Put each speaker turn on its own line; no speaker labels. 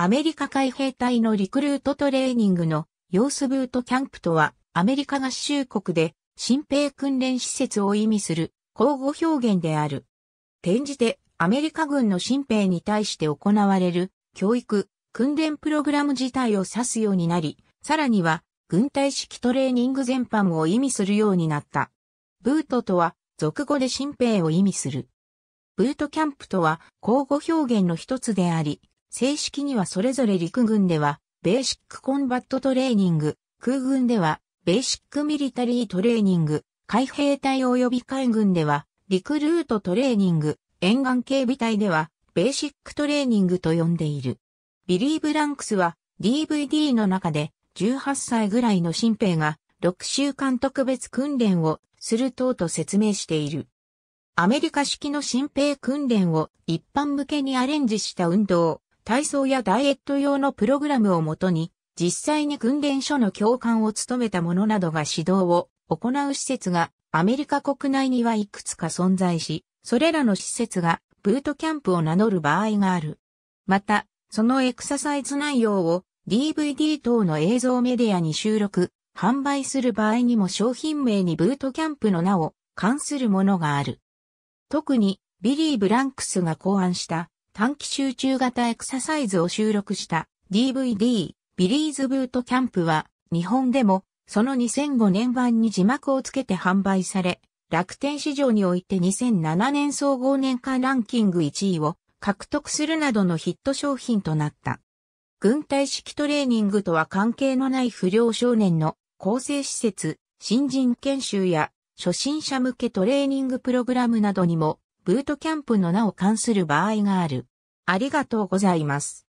アメリカ海兵隊のリクルートトレーニングの様子ブートキャンプとは、アメリカ合衆国で新兵訓練施設を意味する交互表現である。転じて、アメリカ軍の新兵に対して行われる教育、訓練プログラム自体を指すようになり、さらには、軍隊式トレーニング全般を意味するようになった。ブートとは、俗語で新兵を意味する。ブートキャンプとは、交互表現の一つであり、正式にはそれぞれ陸軍では、ベーシックコンバットトレーニング、空軍では、ベーシックミリタリートレーニング、海兵隊及び海軍では、リクルートトレーニング、沿岸警備隊では、ベーシックトレーニングと呼んでいる。ビリー・ブランクスは、DVD の中で、18歳ぐらいの新兵が、6週間特別訓練をする等と説明している。アメリカ式の新兵訓練を一般向けにアレンジした運動、体操やダイエット用のプログラムをもとに、実際に訓練所の教官を務めた者などが指導を行う施設がアメリカ国内にはいくつか存在し、それらの施設がブートキャンプを名乗る場合がある。また、そのエクササイズ内容を DVD 等の映像メディアに収録、販売する場合にも商品名にブートキャンプの名を関するものがある。特にビリー・ブランクスが考案した短期集中型エクササイズを収録した DVD ビリーズブートキャンプは日本でもその2005年版に字幕をつけて販売され楽天市場において2007年総合年間ランキング1位を獲得するなどのヒット商品となった。軍隊式トレーニングとは関係のない不良少年の構成施設、新人研修や初心者向けトレーニングプログラムなどにもブートキャンプの名を冠する場合がある。ありがとうございます。